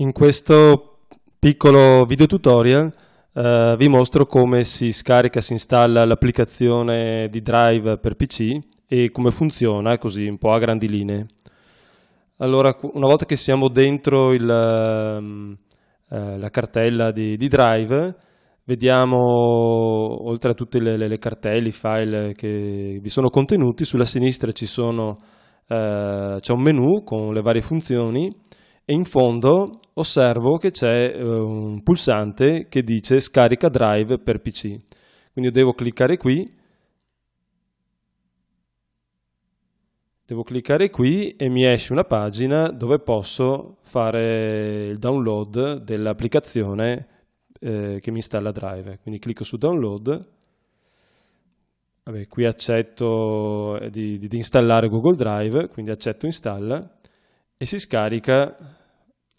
In questo piccolo video tutorial eh, vi mostro come si scarica e si installa l'applicazione di Drive per PC e come funziona così un po' a grandi linee. Allora, una volta che siamo dentro il, ehm, eh, la cartella di, di, Drive, vediamo oltre a tutte le, le, le cartelle, i file che vi sono contenuti, sulla sinistra sono, eh, c'è un menu con le varie funzioni e in fondo osservo che c'è eh, un pulsante che dice scarica drive per PC. Quindi devo cliccare qui, devo cliccare qui e mi esce una pagina dove posso fare il download dell'applicazione eh, che mi installa drive. Quindi clicco su download. Vabbè, qui accetto eh, di, di installare Google Drive, quindi accetto install e si scarica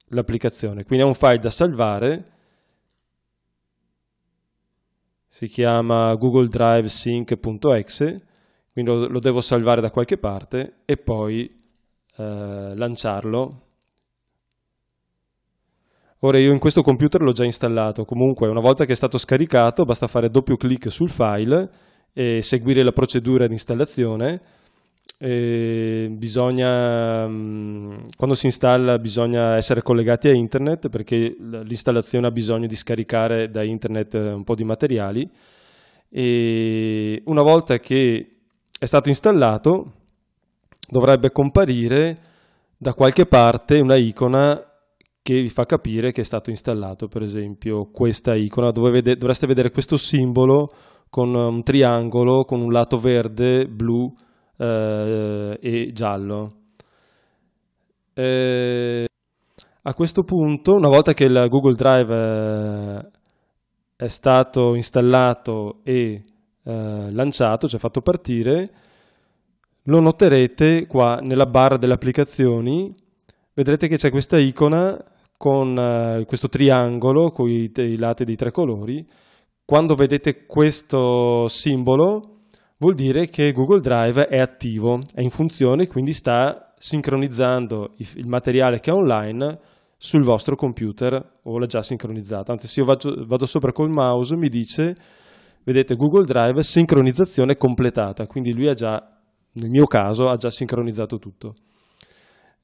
l'applicazione. Quindi è un file da salvare, si chiama google drive sync.exe, quindi lo, lo, devo salvare da qualche parte e poi eh, lanciarlo. Ora io in questo computer l'ho già installato, comunque una volta che è stato scaricato basta fare doppio clic sul file e seguire la procedura di installazione eh, bisogna, mm, quando si installa bisogna essere collegati a internet perché l'installazione ha bisogno di scaricare da internet eh, un po' di materiali e una volta che è stato installato dovrebbe comparire da qualche parte una icona che vi fa capire che è stato installato, per esempio questa icona dove vede, dovreste vedere questo simbolo con eh, un triangolo con un lato verde, blu eh, e giallo. Eh, a questo punto, una volta che il Google Drive eh, è stato installato e eh, lanciato, cioè fatto partire, lo noterete qua nella barra delle applicazioni, vedrete che c'è questa icona con eh, questo triangolo con i lati di tre colori. Quando vedete questo simbolo vuol dire che Google Drive è attivo, è in funzione, quindi sta sincronizzando il materiale che è online sul vostro computer o l'ha già sincronizzato. Anzi, se io vado, vado sopra col mouse mi dice, vedete, Google Drive sincronizzazione completata, quindi lui ha già, nel mio caso, ha già sincronizzato tutto.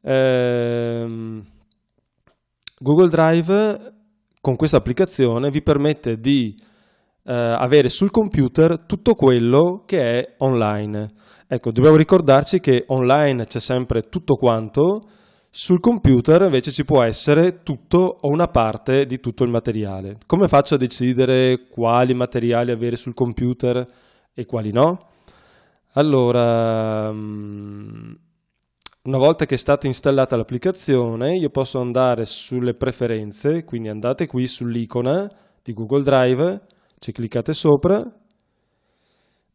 Ehm, Google Drive con questa applicazione vi permette di eh, avere sul computer tutto quello che è online. Ecco, dobbiamo ricordarci che online c'è sempre tutto quanto, sul computer invece ci può essere tutto o una parte di tutto il materiale. Come faccio a decidere quali materiali avere sul computer e quali no? Allora, mm, una volta che è stata installata l'applicazione, io posso andare sulle preferenze, quindi andate qui sull'icona di Google Drive ci cliccate sopra,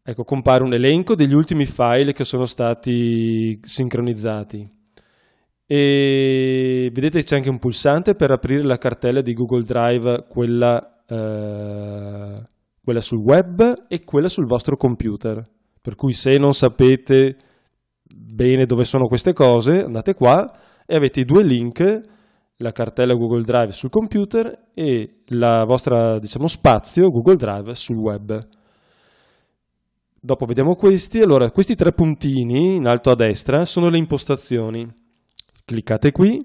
ecco compare un elenco degli ultimi file che sono stati sincronizzati e vedete c'è anche un pulsante per aprire la cartella di Google Drive, quella, eh, quella, sul web e quella sul vostro computer. Per cui se non sapete bene dove sono queste cose, andate qua e avete i due link la cartella Google Drive sul computer e la vostra diciamo, spazio Google Drive sul web. Dopo vediamo questi, allora questi tre puntini in alto a destra sono le impostazioni. Cliccate qui,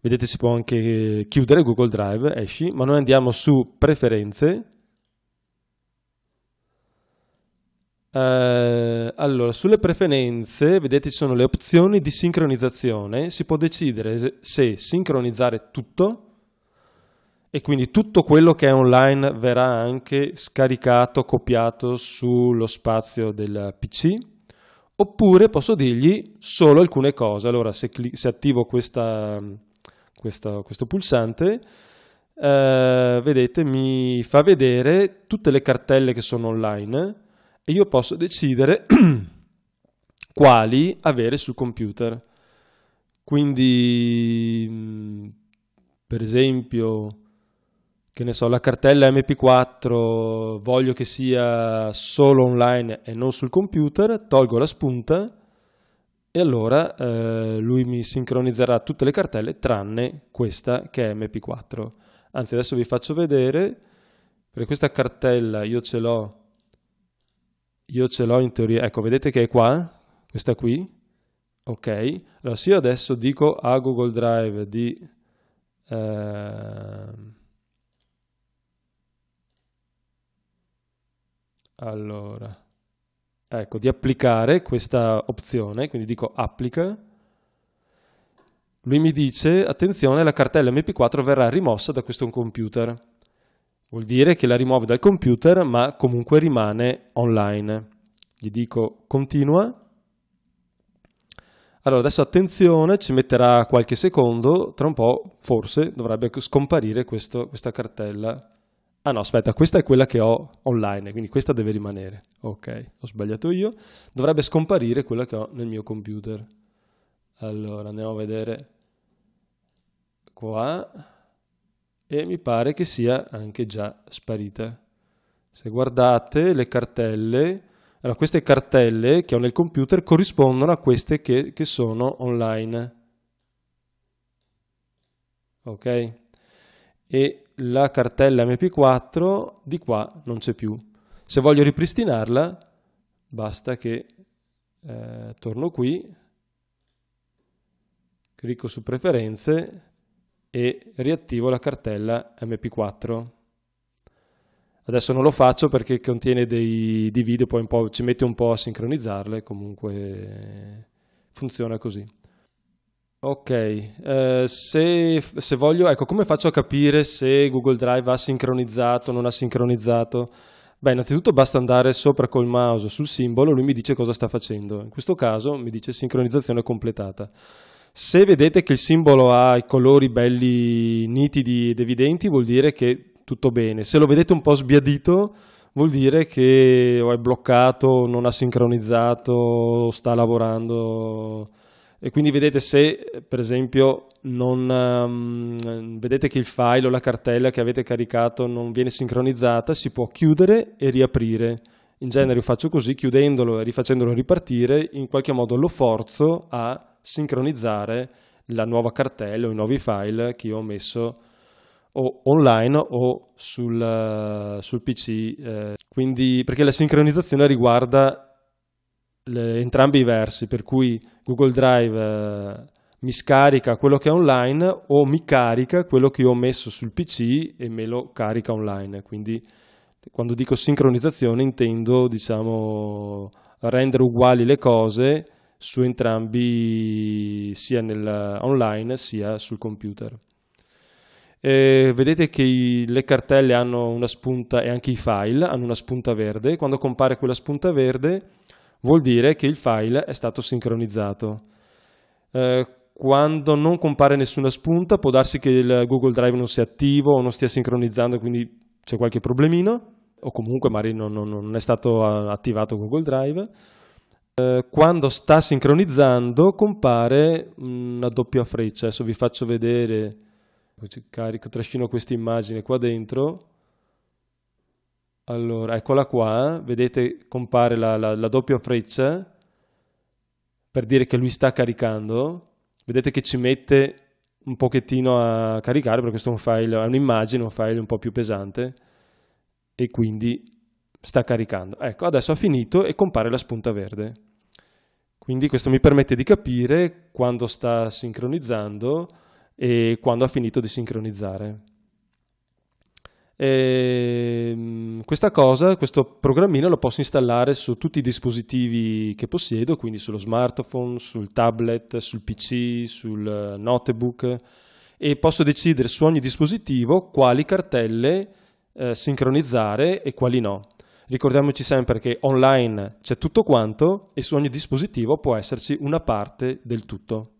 vedete si può anche chiudere Google Drive, esci, ma noi andiamo su preferenze, Eh, allora, sulle preferenze, vedete ci sono le opzioni di sincronizzazione, si può decidere se sincronizzare tutto e quindi tutto quello che è online verrà anche scaricato, copiato sullo spazio del PC, oppure posso dirgli solo alcune cose. Allora, se, cli- se attivo questa, questa, questo pulsante, eh, vedete, mi fa vedere tutte le cartelle che sono online e io posso decidere quali avere sul computer. Quindi, mm, per esempio, che ne so, la cartella MP4 voglio che sia solo online e non sul computer, tolgo la spunta e allora eh, lui mi sincronizzerà tutte le cartelle tranne questa che è MP4. Anzi, adesso vi faccio vedere, perché questa cartella io ce l'ho io ce l'ho in teoria, ecco vedete che è qua, questa qui, ok? Allora se io adesso dico a Google Drive di... Eh, allora, ecco, di applicare questa opzione, quindi dico applica, lui mi dice, attenzione, la cartella MP4 verrà rimossa da questo computer. Vuol dire che la rimuovo dal computer ma comunque rimane online. Gli dico continua. Allora adesso attenzione, ci metterà qualche secondo, tra un po' forse dovrebbe scomparire questo, questa cartella. Ah no, aspetta, questa è quella che ho online, quindi questa deve rimanere. Ok, ho sbagliato io. Dovrebbe scomparire quella che ho nel mio computer. Allora, andiamo a vedere qua e mi pare che sia anche già sparita. Se guardate le cartelle, allora queste cartelle che ho nel computer corrispondono a queste che, che sono online. Ok? E la cartella mp4 di qua non c'è più. Se voglio ripristinarla, basta che eh, torno qui, clicco su preferenze e riattivo la cartella MP4. Adesso non lo faccio perché contiene dei, dei video, poi ci mette un po' a sincronizzarle, comunque funziona così. Ok, eh, se, se, voglio, ecco, come faccio a capire se Google Drive ha sincronizzato o non ha sincronizzato? Beh, innanzitutto basta andare sopra col mouse sul simbolo, lui mi dice cosa sta facendo. In questo caso mi dice sincronizzazione completata. Se vedete che il simbolo ha i colori belli nitidi ed evidenti, vuol dire che tutto bene. Se lo vedete un po' sbiadito, vuol dire che o è bloccato, non ha sincronizzato, sta lavorando. E quindi vedete se, per esempio, non, um, vedete che il file o la cartella che avete caricato non viene sincronizzata, si può chiudere e riaprire in genere io faccio così, chiudendolo e rifacendolo ripartire, in qualche modo lo forzo a sincronizzare la nuova cartella o i nuovi file che io ho messo o online o sul, eh, sul PC. Eh, quindi, perché la sincronizzazione riguarda le, entrambi i versi, per cui Google Drive eh, mi scarica quello che è online o mi carica quello che ho messo sul PC e me lo carica online. Quindi quando dico sincronizzazione intendo, diciamo, rendere uguali le cose su entrambi, sia nel online sia sul computer. E vedete che i, le cartelle hanno una spunta e anche i file hanno una spunta verde. Quando compare quella spunta verde vuol dire che il file è stato sincronizzato. Eh, quando non compare nessuna spunta può darsi che il Google Drive non sia attivo o non stia sincronizzando, quindi c'è qualche problemino o comunque magari non, non, non è stato attivato Google Drive. Eh, quando sta sincronizzando compare mm, una doppia freccia. Adesso vi faccio vedere, carico, trascino questa immagine qua dentro. Allora, eccola qua, vedete compare la, la, la doppia freccia per dire che lui sta caricando. Vedete che ci mette un pochettino a caricare perché questo è un file, è un'immagine, un file un po' più pesante e quindi sta caricando. Ecco, adesso ha finito e compare la spunta verde. Quindi questo mi permette di capire quando sta sincronizzando e quando ha finito di sincronizzare. E ehm, questa cosa, questo programmino lo posso installare su tutti i dispositivi che possiedo, quindi sullo smartphone, sul tablet, sul PC, sul eh, notebook e posso decidere su ogni dispositivo quali cartelle eh, sincronizzare e quali no. Ricordiamoci sempre che online c'è tutto quanto e su ogni dispositivo può esserci una parte del tutto.